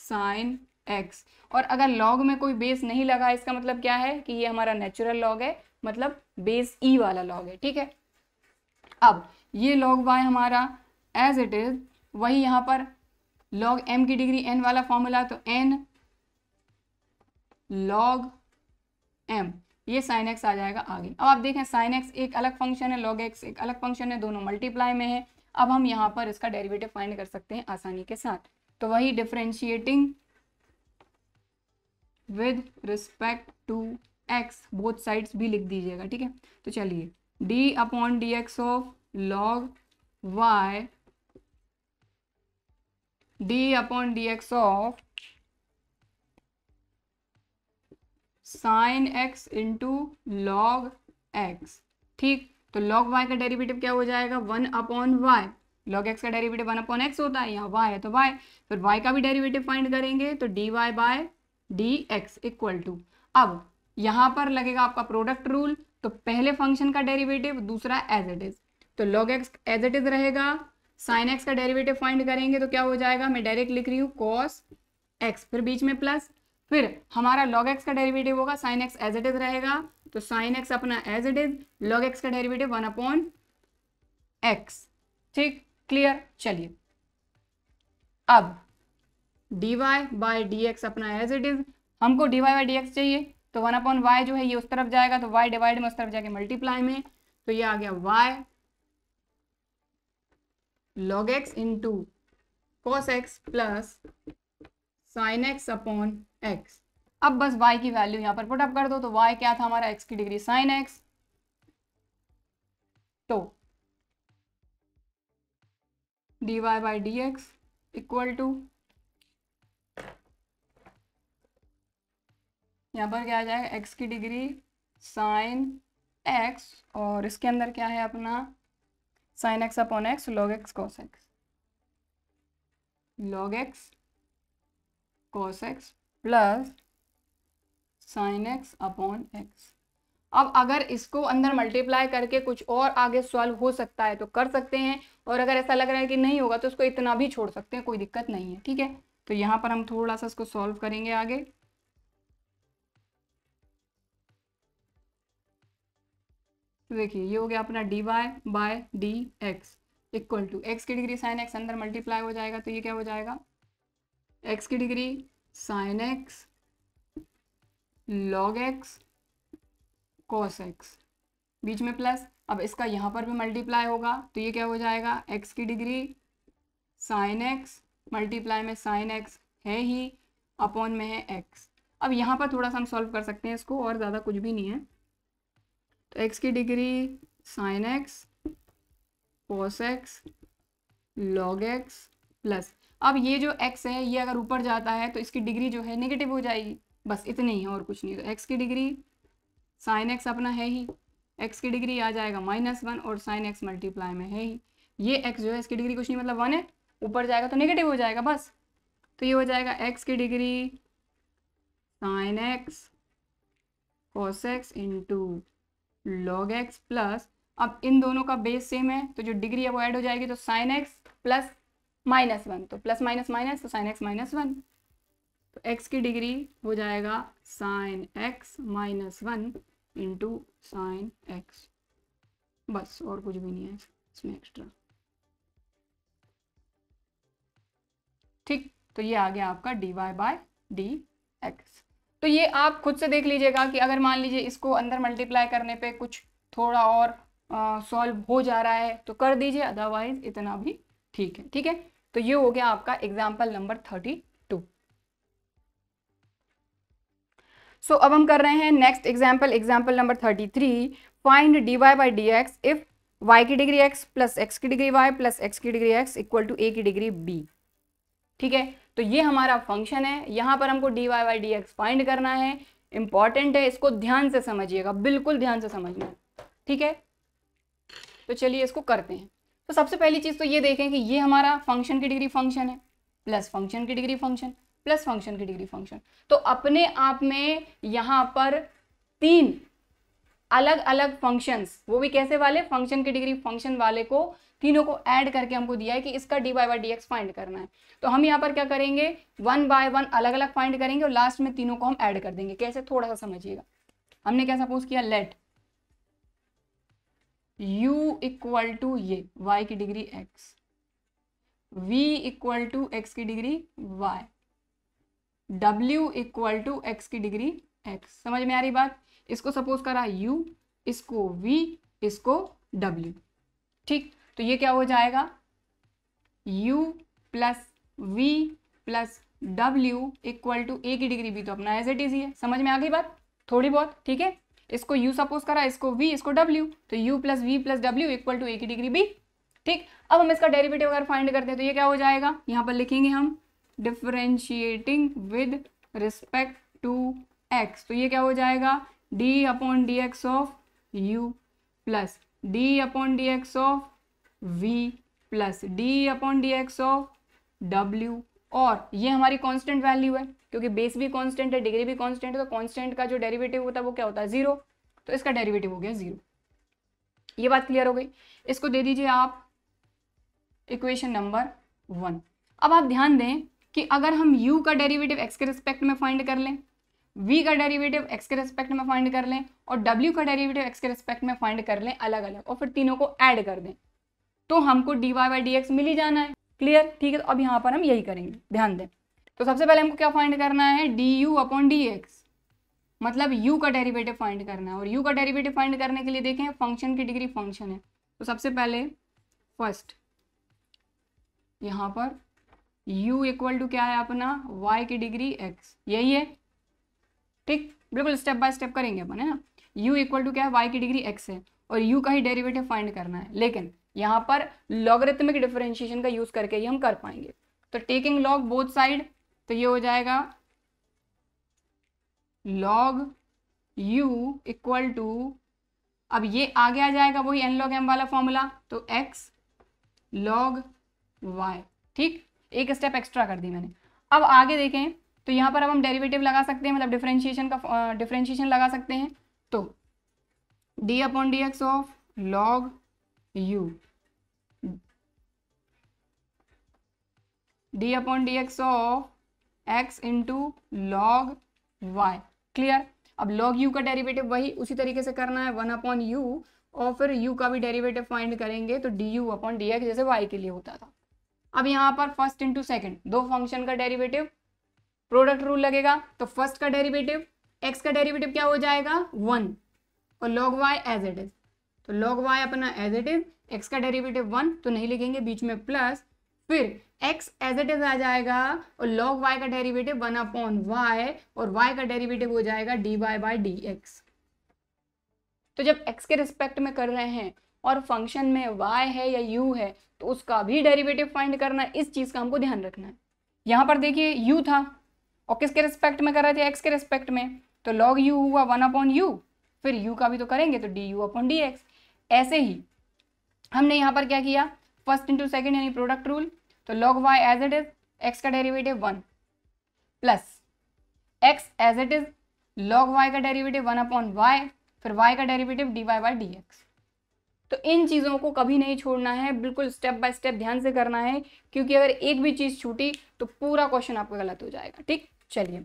साइन एक्स और अगर लॉग में कोई बेस नहीं लगा इसका मतलब क्या है कि ये हमारा नेचुरल लॉग है मतलब बेस ई e वाला लॉग है ठीक है अब ये लॉग वाई हमारा एज इट इज वही यहाँ पर लॉग एम की डिग्री एन वाला फॉर्मूला तो एन लॉग एम ये साइन एक्स आ जाएगा आगे अब आप देखें साइन एक्स एक अलग फंक्शन है लॉग एक्स एक अलग फंक्शन है दोनों मल्टीप्लाई में है अब हम यहां पर इसका डेरिवेटिव फाइंड कर सकते हैं आसानी के साथ तो वही differentiating with respect to x both sides भी लिख दीजिएगा ठीक है तो चलिए d upon D x of log y d upon D x of sine x into log x ठीक तो लॉग वाई का डेरिवेटिव क्या हो जाएगा one upon y log x का डेरिवेटिव वन अपॉन एक्स होता है यहाँ वाई है तो वाई फिर वाई का भी डेरिवेटिव फाइंड करेंगे तो d y by d x equal to अब यहाँ पर लगेगा आपका प्रोडक्ट रूल तो पहले फंक्शन का डेरिवेटिव दूसरा एज इट इज तो log x as it is रहेगा साइन एक्स का डेरिवेटिव फाइंड करेंगे तो क्या हो जाएगा मैं डायरेक्ट लिख रही हूँ कॉस एक्स फिर बीच में प्लस फिर हमारा लॉग एक्स का डेरिवेटिव होगा sine x as it is रहेगा तो साइन एक्स अपना as it is log x का डेरिवेटिव वन अपॉन एक्स ठीक क्लियर चलिए अब d y by d x अपना एज इट इज हमको d y by d x चाहिए तो वन अपॉन वाई जो है ये उस तरफ जाएगा तो वाई डिवाइड में उस तरफ जाके मल्टीप्लाई में तो ये आ गया y log x into cos x plus sine x upon x अब बस y की वैल्यू यहां पर पुट अप कर दो तो y क्या था हमारा x की डिग्री साइन एक्स तो dy y by d x equal to यहां पर क्या आ जाएगा x की डिग्री साइन x और इसके अंदर क्या है अपना sine x upon x log x cos x log x cos x plus sine x upon x अब अगर इसको अंदर मल्टीप्लाई करके कुछ और आगे सॉल्व हो सकता है तो कर सकते हैं और अगर ऐसा लग रहा है कि नहीं होगा तो उसको इतना भी छोड़ सकते हैं कोई दिक्कत नहीं है ठीक है तो यहाँ पर हम थोड़ा सा इसको सॉल्व करेंगे आगे तो देखिए ये हो गया अपना d y by d x equal to x की डिग्री साइन एक्स अंदर मल्टीप्लाई हो जाएगा तो ये क्या हो जाएगा एक्स की degree sine x log x cos x बीच में प्लस अब इसका यहाँ पर भी मल्टीप्लाई होगा तो ये क्या हो जाएगा एक्स की डिग्री साइन एक्स मल्टीप्लाई में साइन एक्स है ही अपॉन में है एक्स अब यहाँ पर थोड़ा सा हम सॉल्व कर सकते हैं इसको और ज़्यादा कुछ भी नहीं है तो एक्स की degree sine x cos x log x plus अब ये जो एक्स है ये अगर ऊपर जाता है तो इसकी डिग्री जो है नेगेटिव हो जाएगी बस इतने ही है और कुछ नहीं तो एक्स की डिग्री साइन एक्स अपना है ही एक्स की डिग्री आ जाएगा माइनस वन और साइन एक्स मल्टीप्लाई में है ही ये एक्स जो है इसकी डिग्री कुछ नहीं मतलब वन है ऊपर जाएगा तो नेगेटिव हो जाएगा बस तो ये हो जाएगा एक्स की degree sine x cos x into log x plus अब इन दोनों का बेस सेम है तो जो डिग्री है वो ऐड हो जाएगी तो sine x plus minus one तो प्लस माइनस माइनस तो साइन एक्स माइनस वन तो एक्स की डिग्री हो जाएगा sine x minus one into sine x बस और कुछ भी नहीं है इसमें एक्स्ट्रा ठीक तो ये आ गया आपका d y by d x तो ये आप खुद से देख लीजिएगा कि अगर मान लीजिए इसको अंदर मल्टीप्लाई करने पे कुछ थोड़ा और सॉल्व हो जा रहा है तो कर दीजिए अदरवाइज इतना भी ठीक है ठीक है तो ये हो गया आपका example number thirty two so अब हम कर रहे हैं next example example number thirty three find d y by d x if y की डिग्री एक्स प्लस एक्स की डिग्री वाई प्लस एक्स की degree x equal to a की degree B ठीक है तो ये हमारा फंक्शन है यहां पर हमको d y by d x find करना है इंपॉर्टेंट है इसको ध्यान से समझिएगा बिल्कुल ध्यान से समझना ठीक है तो चलिए इसको करते हैं तो सबसे पहली चीज़ तो ये देखें कि ये हमारा फंक्शन की डिग्री फंक्शन है प्लस फंक्शन की डिग्री फंक्शन प्लस फंक्शन की डिग्री फंक्शन तो अपने आप में यहाँ पर तीन अलग अलग फंक्शंस वो भी कैसे वाले फंक्शन की डिग्री फंक्शन वाले को तीनों को ऐड करके हमको दिया है कि इसका d y by d x find करना है तो हम यहाँ पर क्या करेंगे वन बाय वन अलग अलग फाइंड करेंगे और लास्ट में तीनों को हम ऐड कर देंगे कैसे थोड़ा सा समझिएगा हमने क्या सपोज किया लेट u इक्वल टू ये y की degree x v equal to x की degree y w equal to x की डिग्री x समझ में आ रही बात इसको सपोज करा u इसको v इसको w ठीक तो ये क्या हो जाएगा u प्लस v प्लस डब्ल्यू इक्वल टू ए की डिग्री भी तो अपना एज इट इज ही है समझ में आ गई बात थोड़ी बहुत ठीक है इसको u सपोज करा इसको v इसको w तो u प्लस वी प्लस डब्ल्यू इक्वल टू ए की डिग्री बी ठीक अब हम इसका डेरिवेटिव अगर फाइंड करते हैं तो ये क्या हो जाएगा यहाँ पर लिखेंगे हम differentiating with respect to x तो ये क्या हो जाएगा d upon D x of u plus d upon D x of v plus d upon D x of डब्ल्यू और ये हमारी कॉन्स्टेंट वैल्यू है क्योंकि बेस भी कॉन्स्टेंट है डिग्री भी कॉन्स्टेंट है तो कॉन्स्टेंट का जो डेरिवेटिव होता है वो क्या होता है जीरो तो इसका डेरिवेटिव हो गया जीरो ये बात क्लियर हो गई इसको दे दीजिए आप इक्वेशन नंबर वन अब आप ध्यान दें कि अगर हम u का डेरिवेटिव x के रिस्पेक्ट में फाइंड कर लें v का डेरिवेटिव x के रिस्पेक्ट में फाइंड कर लें और w का डेरिवेटिव x के रिस्पेक्ट में फाइंड कर लें अलग अलग और फिर तीनों को ऐड कर दें तो हमको d y by d x मिल ही जाना है क्लियर ठीक है तो अब यहां पर हम यही करेंगे ध्यान दें तो सबसे पहले हमको क्या फाइंड करना है d u upon D x मतलब यू का डेरिवेटिव फाइंड करना है और यू का डेरिवेटिव फाइंड करने के लिए देखें फंक्शन की डिग्री फंक्शन है तो सबसे पहले फर्स्ट यहां पर u इक्वल टू क्या है अपना y की डिग्री x यही है ठीक बिल्कुल स्टेप बाय स्टेप करेंगे अपन है ना u इक्वल टू क्या है y की डिग्री x है और u का ही डेरिवेटिव फाइंड करना है लेकिन यहाँ पर लॉगरिथमिक डिफरेंशिएशन का यूज करके ही हम कर पाएंगे तो टेकिंग लॉग बोथ साइड तो ये हो जाएगा लॉग यू इक्वल टू अब ये आगे आ जाएगा वही एन लॉग एम वाला फॉर्मूला तो एक्स लॉग वाई ठीक एक स्टेप एक्स्ट्रा कर दी मैंने अब आगे देखें तो यहां पर अब हम डेरिवेटिव लगा सकते हैं मतलब डिफरेंशिएशन का डिफरेंशिएशन uh, लगा सकते हैं तो D upon D x of log u d upon D x of x into log y clear अब लॉग यू का डेरिवेटिव वही उसी तरीके से करना है वन अपॉन यू और फिर यू का भी डेरिवेटिव फाइंड करेंगे तो d u upon D x जैसे वाई के लिए होता था अब यहाँ पर फर्स्ट इंटू सेकेंड दो फंक्शन का डेरिवेटिव प्रोडक्ट रूल लगेगा तो फर्स्ट का डेरिवेटिव एक्स का डेरिवेटिव क्या हो जाएगा वन और log y as it is तो लॉग वाई अपना एज इट इज एक्स का डेरिवेटिव वन तो नहीं लिखेंगे बीच में प्लस फिर x एज इट इज आ जाएगा और log y का डेरिवेटिव वन अपॉन वाई और y का डेरिवेटिव हो जाएगा d y by d x तो जब x के रिस्पेक्ट में कर रहे हैं और फंक्शन में y है या u है तो उसका भी डेरिवेटिव फाइंड करना इस चीज़ का हमको ध्यान रखना है यहां पर देखिए u था और किसके रिस्पेक्ट में कर रहे थे x के रिस्पेक्ट में तो log u हुआ वन अपॉन यू फिर u का भी तो करेंगे तो d u upon D x ऐसे ही हमने यहां पर क्या किया फर्स्ट इंटू सेकेंड यानी प्रोडक्ट रूल तो log y as it is x का derivative one plus x as it is log y का डेरिवेटिव वन अपॉन वाई फिर y का derivative d y by d x तो इन चीज़ों को कभी नहीं छोड़ना है बिल्कुल स्टेप बाय स्टेप ध्यान से करना है क्योंकि अगर एक भी चीज़ छूटी तो पूरा क्वेश्चन आपका गलत हो जाएगा ठीक चलिए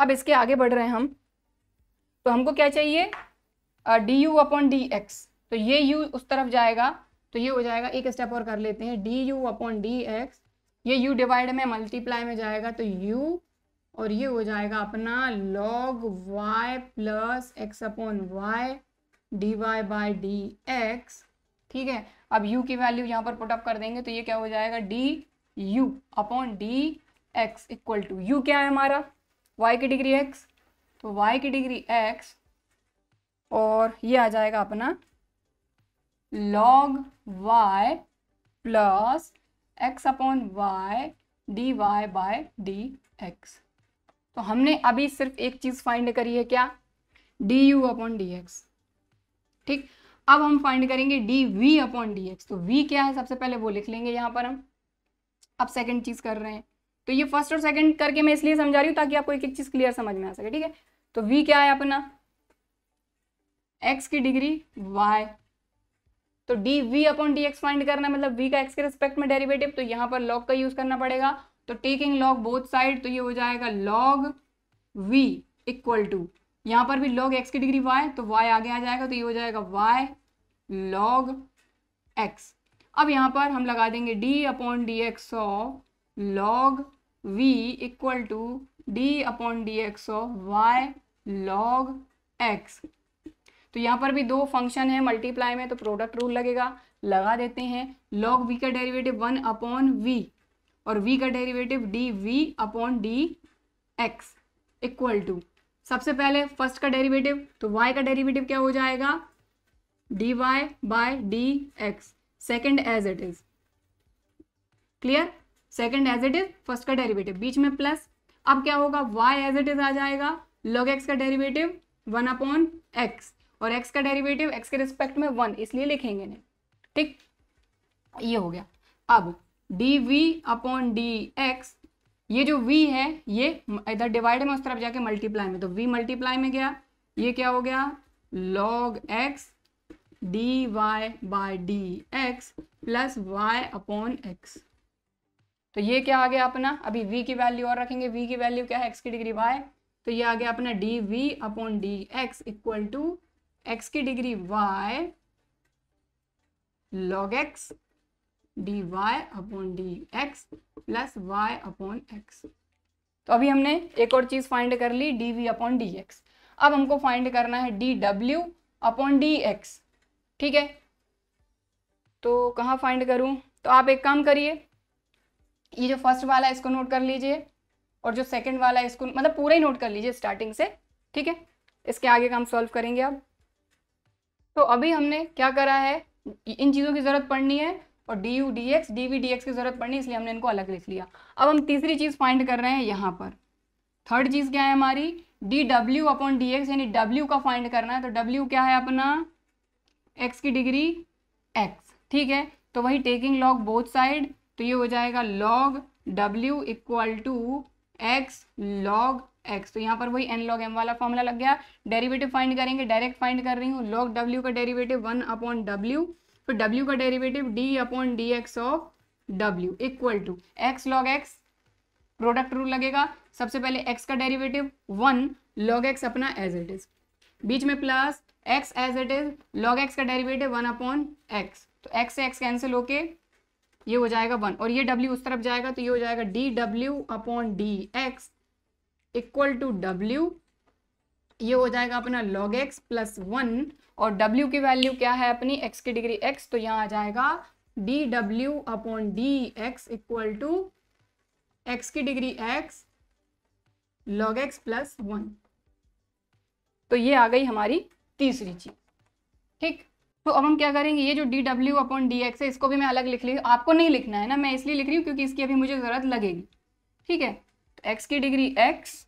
अब इसके आगे बढ़ रहे हैं हम तो हमको क्या चाहिए d u upon D x तो ये यू उस तरफ जाएगा तो ये हो जाएगा एक स्टेप और कर लेते हैं d u upon D x ये यू डिवाइड में मल्टीप्लाई में जाएगा तो यू और ये हो जाएगा अपना log y plus x upon y d y by d x ठीक है अब u की वैल्यू यहाँ पर पुटअप कर देंगे तो ये क्या हो जाएगा d u upon D x equal to u क्या है हमारा y की डिग्री x तो y की डिग्री x और ये आ जाएगा अपना log y plus x upon y d y by d x तो हमने अभी सिर्फ एक चीज़ फाइंड करी है क्या d u upon D x ठीक अब हम फाइंड करेंगे d v upon D x तो वी क्या है सबसे पहले वो लिख लेंगे यहां पर हम अब सेकंड चीज़ कर रहे हैं तो ये फर्स्ट और सेकंड करके मैं इसलिए समझा रही हूँ ताकि आपको एक एक चीज़ क्लियर समझ में आ सके ठीक है तो वी क्या है अपना एक्स की डिग्री वाई तो d v upon D x find करना मतलब वी का एक्स के रिस्पेक्ट में डेरिवेटिव तो यहां पर लॉग का यूज करना पड़ेगा तो टेकिंग लॉग बोथ साइड तो ये हो जाएगा लॉग वी इक्वल टू यहां पर भी लॉग एक्स की डिग्री वाई तो वाई आगे आ जाएगा तो ये हो जाएगा वाई लॉग एक्स अब यहां पर हम लगा देंगे d upon D x of log v equal to D upon D x of y log x तो यहाँ पर भी दो फंक्शन है मल्टीप्लाई में तो प्रोडक्ट रूल लगेगा लगा देते हैं लॉग वी का डेरिवेटिव वन अपॉन वी और वी का derivative d v upon D x equal to सबसे पहले फर्स्ट का डेरिवेटिव तो वाई का डेरिवेटिव क्या हो जाएगा d y by d x second as it is clear second as it is first का डेरिवेटिव बीच में प्लस अब क्या होगा वाई एज इट इज आ जाएगा लॉग एक्स का डेरिवेटिव वन अपॉन एक्स और एक्स का डेरिवेटिव एक्स के रिस्पेक्ट में वन इसलिए लिखेंगे नहीं ठीक ये हो गया अब d v upon D x ये जो v है ये इधर डिवाइड में उस तरफ जाके मल्टीप्लाई में तो v मल्टीप्लाई में गया ये क्या हो गया log x d y by d x plus y upon x तो ये क्या आ गया अपना अभी v की वैल्यू और रखेंगे v की वैल्यू क्या है x की डिग्री y तो ये आ गया अपना d v upon D x equal to x की degree y log x d y upon D x plus y upon x तो अभी हमने एक और चीज फाइंड कर ली d v upon D x अब हमको फाइंड करना है डी डब्ल्यू अपॉन डी एक्स ठीक है तो कहाँ फाइंड करूँ तो आप एक काम करिए ये जो फर्स्ट वाला है इसको नोट कर लीजिए और जो सेकंड वाला है इसको मतलब पूरा ही नोट कर लीजिए स्टार्टिंग से ठीक है इसके आगे का हम सॉल्व करेंगे आप तो अभी हमने क्या करा है इन चीज़ों की ज़रूरत पड़नी है और d u d x d v d x की ज़रूरत पड़नी इसलिए हमने इनको अलग लिख लिया अब हम तीसरी चीज़ फाइंड कर रहे हैं यहाँ पर थर्ड चीज़ क्या है हमारी डी डब्ल्यू अपॉन डी एक्स यानी डब्ल्यू का फाइंड करना है तो डब्ल्यू क्या है अपना एक्स की डिग्री एक्स ठीक है तो वही टेकिंग लॉग बोथ साइड तो ये हो जाएगा लॉग डब्ल्यू equal to x log x तो यहाँ पर वही एन लॉग एम वाला फॉर्मूला लग गया डेरिवेटिव फाइंड करेंगे डायरेक्ट फाइंड कर रही हूँ लॉग डब्ल्यू का डेरिवेटिव वन अपॉन डब्ल्यू फिर डब्ल्यू का derivative d upon D x of डब्ल्यू equal to x log x product rule लगेगा सबसे पहले एक्स का डेरिवेटिव वन लॉग एक्स अपना एज इट इज बीच में plus x as it is log x का डेरिवेटिव वन अपॉन एक्स तो एक्स से एक्स कैंसिल होके ये हो जाएगा वन और ये डब्ल्यू उस तरफ जाएगा तो ये हो जाएगा डी डब्ल्यू upon D x equal to W ये हो जाएगा अपना log x प्लस वन और w की वैल्यू क्या है अपनी x की डिग्री x तो यहाँ आ जाएगा डी डब्ल्यू upon D x equal to x की degree x log x plus one तो ये आ गई हमारी तीसरी चीज ठीक तो अब हम क्या करेंगे ये जो डी डब्ल्यू अपॉन डी एक्स है इसको भी मैं अलग लिख ली आपको नहीं लिखना है ना मैं इसलिए लिख रही हूँ क्योंकि इसकी अभी मुझे ज़रूरत लगेगी ठीक है एक्स की degree x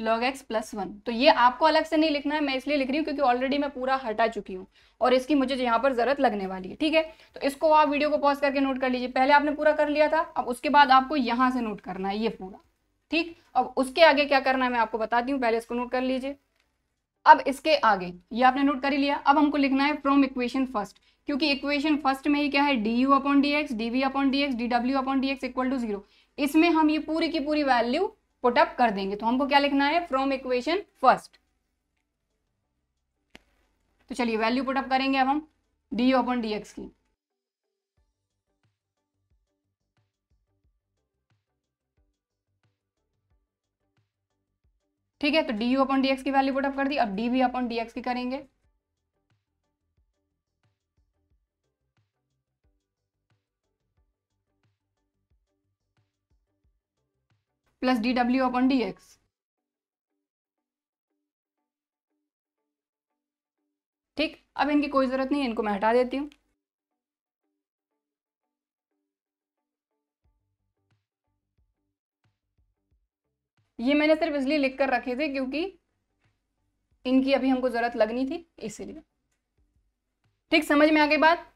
log x plus one तो ये आपको अलग से नहीं लिखना है मैं इसलिए लिख रही हूँ क्योंकि ऑलरेडी मैं पूरा हटा चुकी हूँ और इसकी मुझे यहाँ पर जरूरत लगने वाली है ठीक है तो इसको आप वीडियो को पॉज करके नोट कर लीजिए पहले आपने पूरा कर लिया था अब उसके बाद आपको यहाँ से नोट करना है ये पूरा ठीक अब उसके आगे क्या करना है मैं आपको बताती हूँ पहले इसको नोट कर लीजिए अब इसके आगे ये आपने नोट कर ही लिया अब हमको लिखना है फ्रॉम इक्वेशन फर्स्ट क्योंकि इक्वेशन फर्स्ट में ही क्या है d u upon D x d v upon D x d डब्ल्यू upon D x equal to zero इसमें हम ये पूरी की पूरी वैल्यू पुटअप कर देंगे तो हमको क्या लिखना है फ्रॉम इक्वेशन फर्स्ट तो चलिए वैल्यू पुटअप करेंगे अब हम d u upon D x की ठीक है तो d u upon D x की वैल्यू पुटअप कर दी अब d v upon D x की करेंगे प्लस डी डब्ल्यू अपॉन डी एक्स ठीक अब इनकी कोई ज़रूरत नहीं है इनको मैं हटा देती हूँ ये मैंने सिर्फ इसलिए लिख कर रखे थे क्योंकि इनकी अभी हमको ज़रूरत लगनी थी इसीलिए ठीक समझ में आ गई बात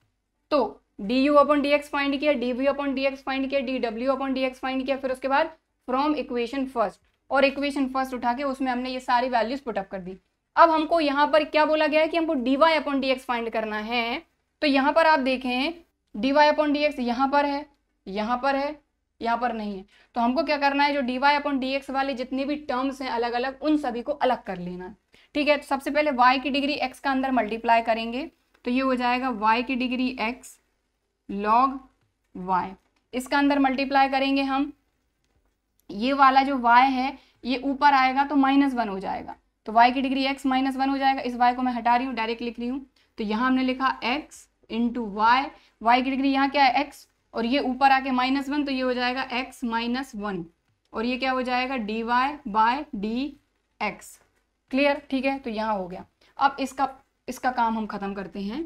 तो d u upon D x find किया d v upon D x find किया डी डब्ल्यू अपॉन डी एक्स फाइंड किया फिर उसके बाद फ्रॉम इक्वेशन फर्स्ट और इक्वेशन फर्स्ट उठा के उसमें हमने ये सारी वैल्यूज पुटअप कर दी अब हमको यहाँ पर क्या बोला गया है कि हमको d y upon D x find करना है तो यहाँ पर आप देखें d y upon D x यहाँ पर है यहाँ पर है यहाँ पर नहीं है तो हमको क्या करना है जो d y upon D x वाले जितने भी टर्म्स हैं अलग अलग उन सभी को अलग कर लेना है ठीक है तो सबसे पहले y की डिग्री x का अंदर मल्टीप्लाई करेंगे तो ये हो जाएगा y की डिग्री x log y इसका अंदर मल्टीप्लाई करेंगे हम ये वाला जो y है ये ऊपर आएगा तो माइनस वन हो जाएगा तो y की डिग्री x माइनस वन हो जाएगा इस y को मैं हटा रही हूँ डायरेक्ट लिख रही हूँ तो यहाँ हमने लिखा x इंटू वाई वाई की डिग्री यहाँ क्या है एक्स और ये ऊपर आके माइनस वन तो ये हो जाएगा एक्स माइनस वन और ये क्या हो जाएगा d y by d x clear ठीक है तो यहाँ हो गया अब इसका इसका काम हम खत्म करते हैं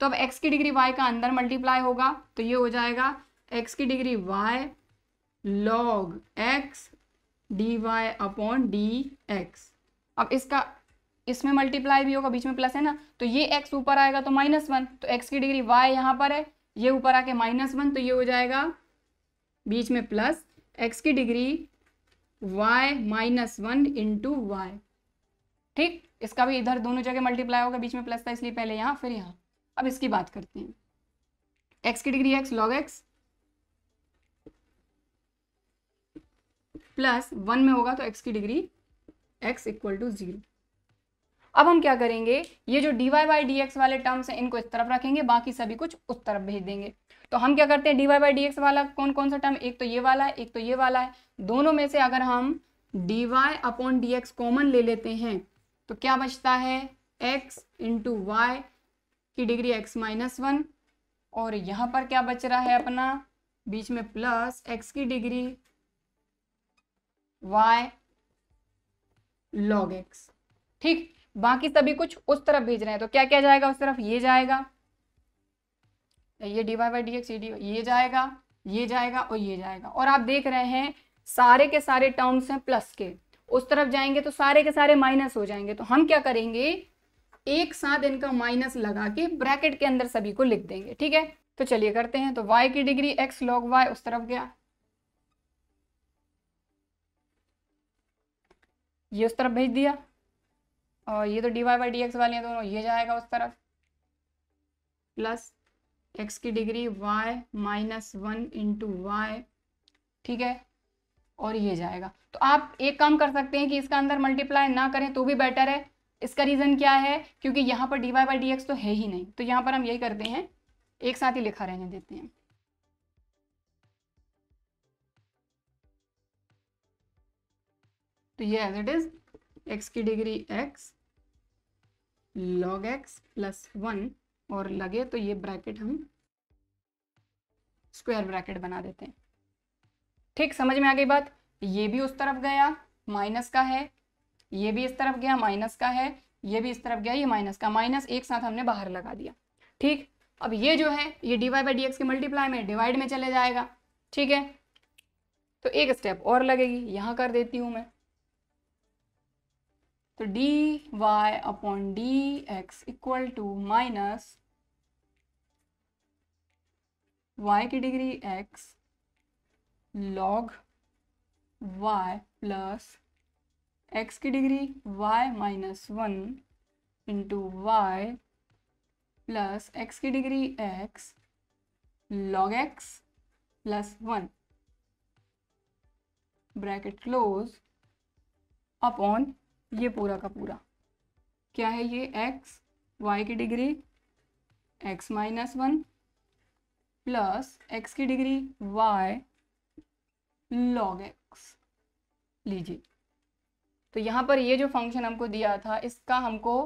तो अब एक्स की डिग्री वाई का अंदर मल्टीप्लाई होगा तो ये हो जाएगा एक्स की degree y log x d y upon D x अब इसका इसमें मल्टीप्लाई भी होगा बीच में प्लस है ना तो ये एक्स ऊपर आएगा तो माइनस वन तो एक्स की डिग्री वाई यहाँ पर है ये ऊपर आके माइनस वन तो ये हो जाएगा बीच में प्लस एक्स की degree y minus one into y ठीक इसका भी इधर दोनों जगह मल्टीप्लाई होगा बीच में प्लस था इसलिए पहले यहाँ फिर यहाँ अब इसकी बात करते हैं एक्स की degree x log x plus one में होगा तो एक्स की degree x equal to zero अब हम क्या करेंगे ये जो d y by d x वाले टर्म्स हैं इनको इस तरफ रखेंगे बाकी सभी कुछ उस तरफ भेज देंगे तो हम क्या करते हैं d y by d x वाला कौन कौन सा टर्म एक तो ये वाला है एक तो ये वाला है दोनों में से अगर हम d y upon D x common ले लेते हैं तो क्या बचता है एक्स इंटू वाई की डिग्री एक्स माइनस वन और यहाँ पर क्या बच रहा है अपना बीच में प्लस एक्स की डिग्री वाई लॉग एक्स ठीक बाकी सभी कुछ उस तरफ भेज रहे हैं तो क्या क्या जाएगा उस तरफ ये जाएगा ये d y by d x ये ये जाएगा ये जाएगा और ये जाएगा और आप देख रहे हैं सारे के सारे टर्म्स हैं प्लस के उस तरफ जाएंगे तो सारे के सारे माइनस हो जाएंगे तो हम क्या करेंगे एक साथ इनका माइनस लगा के ब्रैकेट के अंदर सभी को लिख देंगे ठीक है तो चलिए करते हैं तो वाई की डिग्री एक्स लॉग वाई उस तरफ गया ये उस तरफ भेज दिया और ये तो d y by d x वाले हैं दोनों ये जाएगा उस तरफ प्लस एक्स की degree y minus one into y ठीक है और ये जाएगा तो आप एक काम कर सकते हैं कि इसका अंदर मल्टीप्लाई ना करें तो भी बेटर है इसका रीज़न क्या है क्योंकि यहाँ पर d y by d x तो है ही नहीं तो यहाँ पर हम यही करते हैं एक साथ ही लिखा रहने देते हैं तो ये एज इट इज़ एक्स की degree x log x plus one और hmm. लगे तो ये ब्रैकेट हम स्क्वायर ब्रैकेट बना देते हैं ठीक समझ में आ गई बात ये भी उस तरफ गया माइनस का है ये भी इस तरफ गया माइनस का है ये भी इस तरफ गया ये माइनस का माइनस एक साथ हमने बाहर लगा दिया ठीक अब ये जो है ये d y by d x के मल्टीप्लाई में डिवाइड में चले जाएगा ठीक है तो एक स्टेप और लगेगी यहां कर देती हूं मैं तो d y upon D x equal to minus y की degree x log y plus x की degree y minus one into y plus x की degree x log x plus one bracket close upon ये पूरा का पूरा क्या है ये एक्स वाई की degree x minus one plus x की डिग्री y log x लीजिए तो यहां पर ये जो फंक्शन हमको दिया था इसका हमको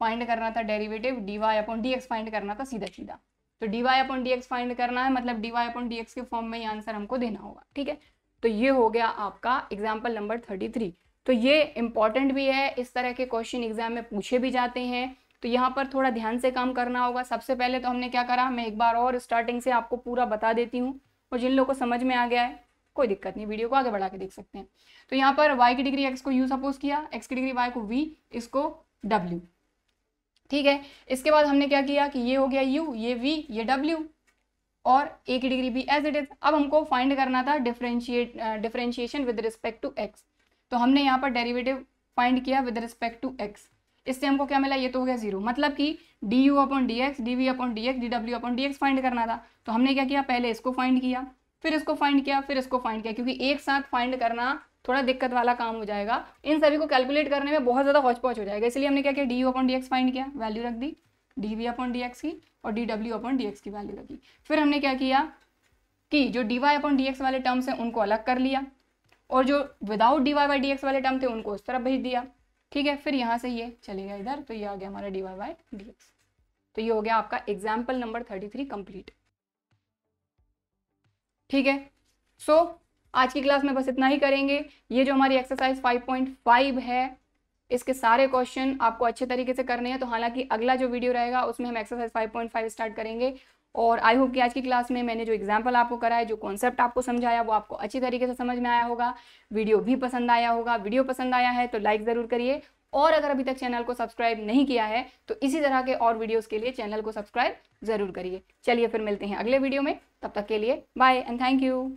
फाइंड करना था derivative dy y upon D x find करना था सीधा सीधा तो d y upon D x find करना है मतलब d y upon D x के फॉर्म में ये आंसर हमको देना होगा ठीक है तो ये हो गया आपका एग्जाम्पल नंबर थर्टी थ्री तो ये इंपॉर्टेंट भी है इस तरह के क्वेश्चन एग्जाम में पूछे भी जाते हैं तो यहाँ पर थोड़ा ध्यान से काम करना होगा सबसे पहले तो हमने क्या करा मैं एक बार और स्टार्टिंग से आपको पूरा बता देती हूँ और जिन लोगों को समझ में आ गया है कोई दिक्कत नहीं वीडियो को आगे बढ़ा के देख सकते हैं तो यहाँ पर वाई की डिग्री एक्स को यू सपोज किया एक्स की डिग्री वाई को वी इसको डब्ल्यू ठीक है इसके बाद हमने क्या किया कि ये हो गया यू ये वी ये डब्ल्यू और ए की डिग्री भी एज इट इज अब हमको फाइंड करना था differentiate differentiation with respect to x तो हमने यहाँ पर डेरिवेटिव फाइंड किया विद रिस्पेक्ट टू एक्स इससे हमको क्या मिला ये तो हो गया जीरो मतलब कि d u upon D x d v upon D x d डब्ल्यू अपॉन डी एक्स फाइंड करना था तो हमने क्या किया पहले इसको फाइंड किया फिर इसको फाइंड किया फिर इसको फाइंड किया क्योंकि एक साथ फाइंड करना थोड़ा दिक्कत वाला काम हो जाएगा इन सभी को कैलकुलेट करने में बहुत ज़्यादा हौच हो जाएगा इसलिए हमने क्या किया d u upon D x find किया वैल्यू रख दी d v upon D x की और डी डब्ल्यू अपॉन डी एक्स की वैल्यू रखी फिर हमने क्या किया कि जो d y upon D x वाले टर्म्स हैं उनको अलग कर लिया और जो विदाउट डी वाई बाई वाले टर्म थे उनको उस तरफ भेज दिया ठीक है फिर यहाँ से ये चले गया इधर तो ये आ गया हमारा डी वाई बाई तो ये हो गया आपका example number thirty three complete ठीक है सो so, आज की क्लास में बस इतना ही करेंगे ये जो हमारी एक्सरसाइज 5.5 है इसके सारे क्वेश्चन आपको अच्छे तरीके से करने हैं तो हालांकि अगला जो वीडियो रहेगा उसमें हम एक्सरसाइज 5.5 स्टार्ट करेंगे और आई होप कि आज की क्लास में मैंने जो एग्जाम्पल आपको कराया जो कॉन्सेप्ट आपको समझाया वो आपको अच्छी तरीके से समझ में आया होगा वीडियो भी पसंद आया होगा वीडियो पसंद आया है तो लाइक ज़रूर करिए और अगर अभी तक चैनल को सब्सक्राइब नहीं किया है तो इसी तरह के और वीडियोस के लिए चैनल को सब्सक्राइब ज़रूर करिए चलिए फिर मिलते हैं अगले वीडियो में तब तक के लिए बाय एंड थैंक यू